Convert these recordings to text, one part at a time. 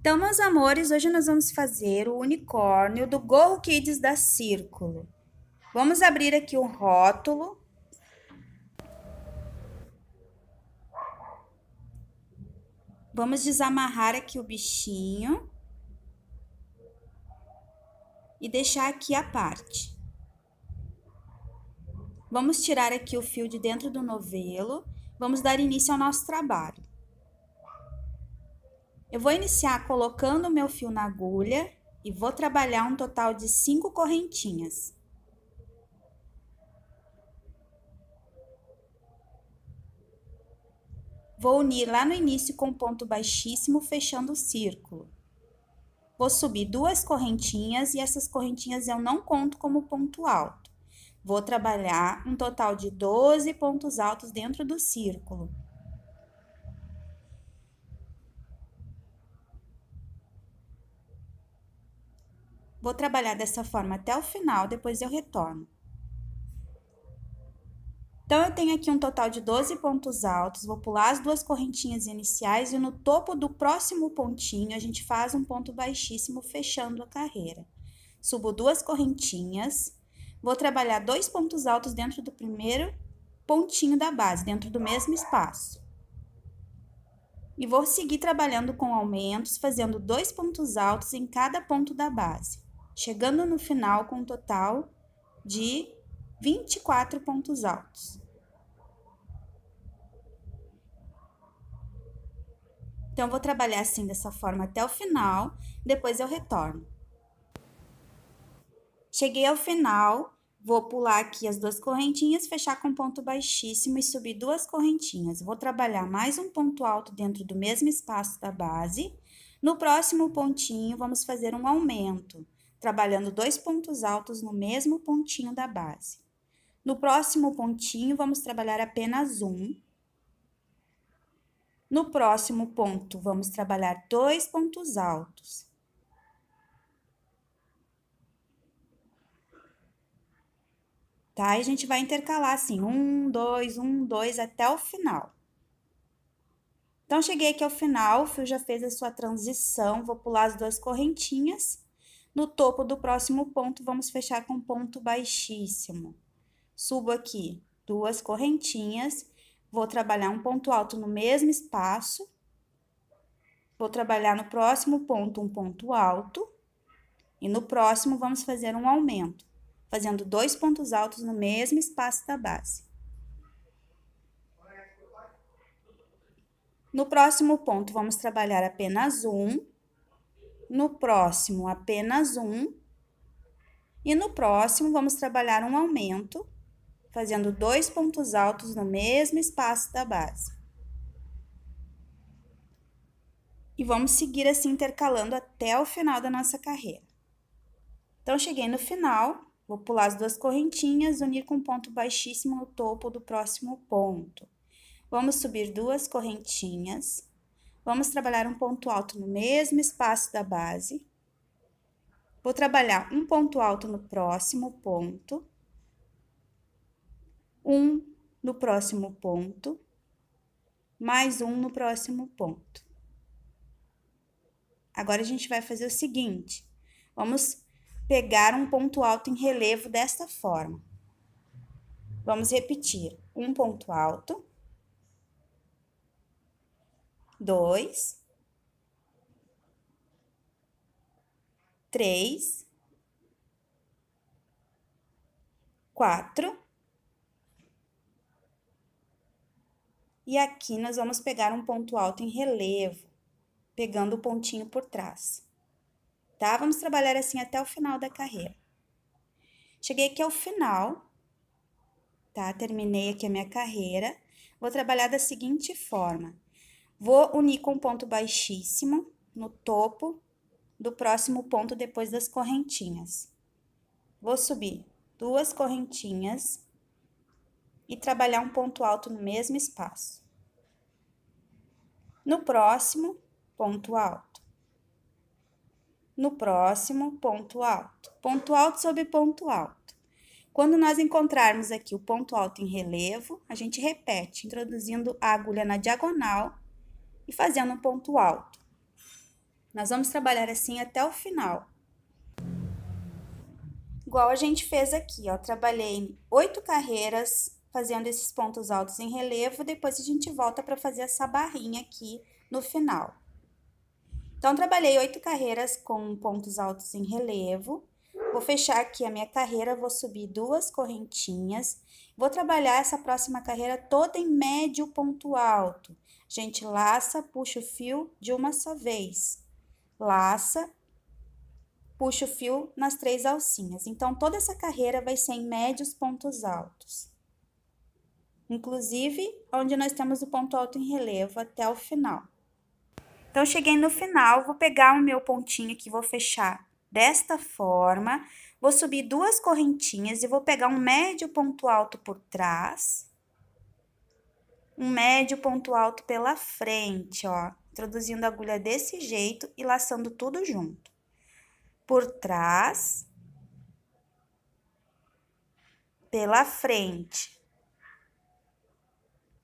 Então, meus amores, hoje nós vamos fazer o unicórnio do Gorro Kids da Círculo. Vamos abrir aqui o rótulo. Vamos desamarrar aqui o bichinho. E deixar aqui a parte. Vamos tirar aqui o fio de dentro do novelo. Vamos dar início ao nosso trabalho. Eu vou iniciar colocando o meu fio na agulha e vou trabalhar um total de cinco correntinhas. Vou unir lá no início com ponto baixíssimo, fechando o círculo. Vou subir duas correntinhas e essas correntinhas eu não conto como ponto alto. Vou trabalhar um total de 12 pontos altos dentro do círculo. Vou trabalhar dessa forma até o final, depois eu retorno. Então, eu tenho aqui um total de 12 pontos altos, vou pular as duas correntinhas iniciais e no topo do próximo pontinho a gente faz um ponto baixíssimo fechando a carreira. Subo duas correntinhas, vou trabalhar dois pontos altos dentro do primeiro pontinho da base, dentro do mesmo espaço. E vou seguir trabalhando com aumentos, fazendo dois pontos altos em cada ponto da base chegando no final com um total de 24 pontos altos. Então, vou trabalhar assim dessa forma até o final, depois eu retorno. Cheguei ao final, vou pular aqui as duas correntinhas, fechar com ponto baixíssimo e subir duas correntinhas. Vou trabalhar mais um ponto alto dentro do mesmo espaço da base. No próximo pontinho, vamos fazer um aumento trabalhando dois pontos altos no mesmo pontinho da base. No próximo pontinho, vamos trabalhar apenas um. No próximo ponto, vamos trabalhar dois pontos altos. Tá? E a gente vai intercalar assim, um, dois, um, dois, até o final. Então, cheguei aqui ao final, o fio já fez a sua transição, vou pular as duas correntinhas no topo do próximo ponto, vamos fechar com ponto baixíssimo. Subo aqui duas correntinhas, vou trabalhar um ponto alto no mesmo espaço, vou trabalhar no próximo ponto um ponto alto, e no próximo vamos fazer um aumento, fazendo dois pontos altos no mesmo espaço da base. No próximo ponto, vamos trabalhar apenas um, no próximo apenas um, e no próximo vamos trabalhar um aumento, fazendo dois pontos altos no mesmo espaço da base. E vamos seguir assim intercalando até o final da nossa carreira. Então, cheguei no final, vou pular as duas correntinhas, unir com um ponto baixíssimo no topo do próximo ponto. Vamos subir duas correntinhas Vamos trabalhar um ponto alto no mesmo espaço da base. Vou trabalhar um ponto alto no próximo ponto. Um no próximo ponto. Mais um no próximo ponto. Agora, a gente vai fazer o seguinte. Vamos pegar um ponto alto em relevo desta forma. Vamos repetir. Um ponto alto dois, três, quatro. E aqui nós vamos pegar um ponto alto em relevo, pegando o pontinho por trás. Tá? Vamos trabalhar assim até o final da carreira. Cheguei aqui ao final, tá? Terminei aqui a minha carreira. Vou trabalhar da seguinte forma. Vou unir com um ponto baixíssimo no topo do próximo ponto depois das correntinhas. Vou subir duas correntinhas e trabalhar um ponto alto no mesmo espaço. No próximo, ponto alto. No próximo, ponto alto. Ponto alto sobre ponto alto. Quando nós encontrarmos aqui o ponto alto em relevo, a gente repete, introduzindo a agulha na diagonal e fazendo um ponto alto. Nós vamos trabalhar assim até o final. Igual a gente fez aqui, ó. Trabalhei oito carreiras fazendo esses pontos altos em relevo, depois a gente volta para fazer essa barrinha aqui no final. Então, trabalhei oito carreiras com pontos altos em relevo. Vou fechar aqui a minha carreira, vou subir duas correntinhas. Vou trabalhar essa próxima carreira toda em médio ponto alto gente laça, puxa o fio de uma só vez. Laça, puxa o fio nas três alcinhas. Então, toda essa carreira vai ser em médios pontos altos. Inclusive, onde nós temos o ponto alto em relevo até o final. Então, cheguei no final, vou pegar o meu pontinho aqui, vou fechar desta forma. Vou subir duas correntinhas e vou pegar um médio ponto alto por trás um médio ponto alto pela frente, ó, introduzindo a agulha desse jeito e laçando tudo junto. Por trás, pela frente.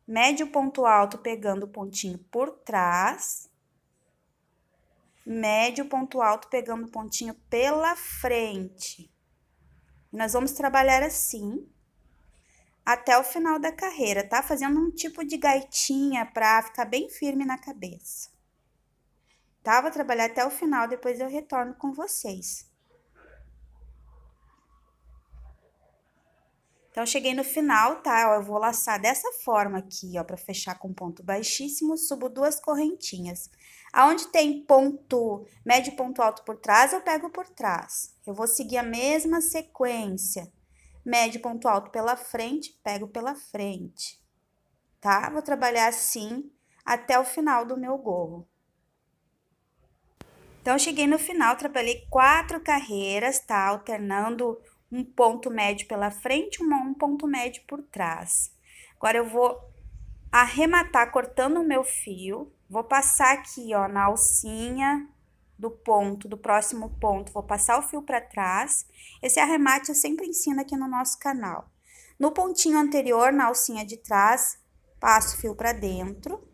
Médio ponto alto pegando o pontinho por trás. Médio ponto alto pegando o pontinho pela frente. Nós vamos trabalhar assim até o final da carreira, tá? Fazendo um tipo de gaitinha para ficar bem firme na cabeça. Tá? Vou trabalhar até o final, depois eu retorno com vocês. Então, cheguei no final, tá? eu vou laçar dessa forma aqui, ó, para fechar com ponto baixíssimo, subo duas correntinhas. Aonde tem ponto médio ponto alto por trás, eu pego por trás. Eu vou seguir a mesma sequência Médio ponto alto pela frente, pego pela frente. Tá? Vou trabalhar assim até o final do meu gorro. Então, cheguei no final, trabalhei quatro carreiras, tá? Alternando um ponto médio pela frente, um ponto médio por trás. Agora, eu vou arrematar cortando o meu fio, vou passar aqui, ó, na alcinha, do ponto, do próximo ponto, vou passar o fio para trás. Esse arremate eu sempre ensino aqui no nosso canal. No pontinho anterior, na alcinha de trás, passo o fio para dentro.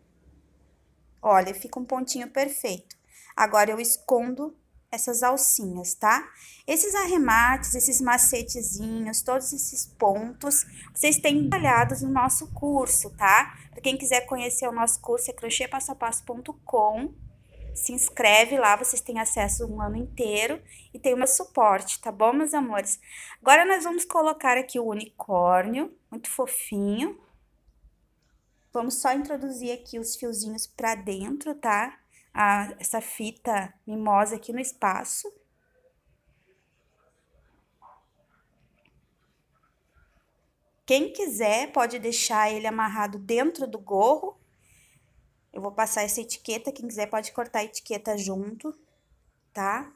Olha, fica um pontinho perfeito. Agora, eu escondo essas alcinhas, tá? Esses arremates, esses macetezinhos, todos esses pontos, vocês têm trabalhados no nosso curso, tá? Para quem quiser conhecer o nosso curso, é crochêpassoapasso.com se inscreve lá, vocês têm acesso um ano inteiro e tem o meu suporte, tá bom, meus amores? Agora nós vamos colocar aqui o unicórnio, muito fofinho. Vamos só introduzir aqui os fiozinhos para dentro, tá? A, essa fita mimosa aqui no espaço. Quem quiser pode deixar ele amarrado dentro do gorro vou passar essa etiqueta, quem quiser pode cortar a etiqueta junto, tá?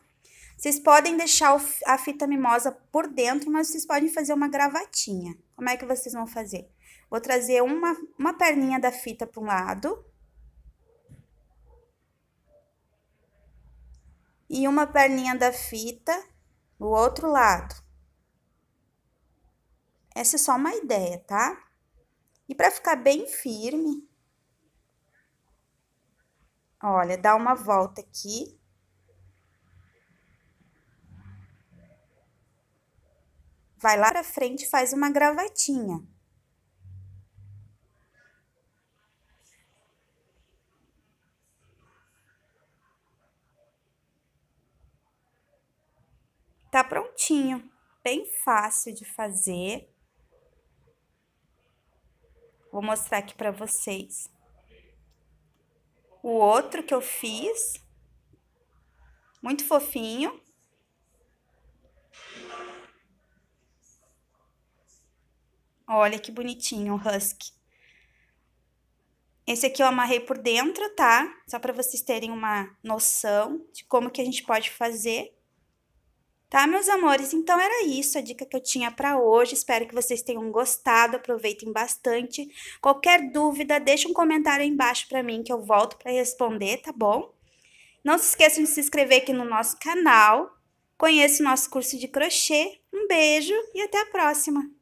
Vocês podem deixar a fita mimosa por dentro, mas vocês podem fazer uma gravatinha. Como é que vocês vão fazer? Vou trazer uma, uma perninha da fita para um lado. E uma perninha da fita do outro lado. Essa é só uma ideia, tá? E para ficar bem firme, Olha, dá uma volta aqui. Vai lá pra frente e faz uma gravatinha. Tá prontinho, bem fácil de fazer. Vou mostrar aqui para vocês o outro que eu fiz. Muito fofinho. Olha que bonitinho o husky. Esse aqui eu amarrei por dentro, tá? Só para vocês terem uma noção de como que a gente pode fazer. Tá, meus amores? Então era isso a dica que eu tinha para hoje. Espero que vocês tenham gostado, aproveitem bastante. Qualquer dúvida, deixa um comentário aí embaixo para mim que eu volto para responder, tá bom? Não se esqueçam de se inscrever aqui no nosso canal. Conheça o nosso curso de crochê. Um beijo e até a próxima!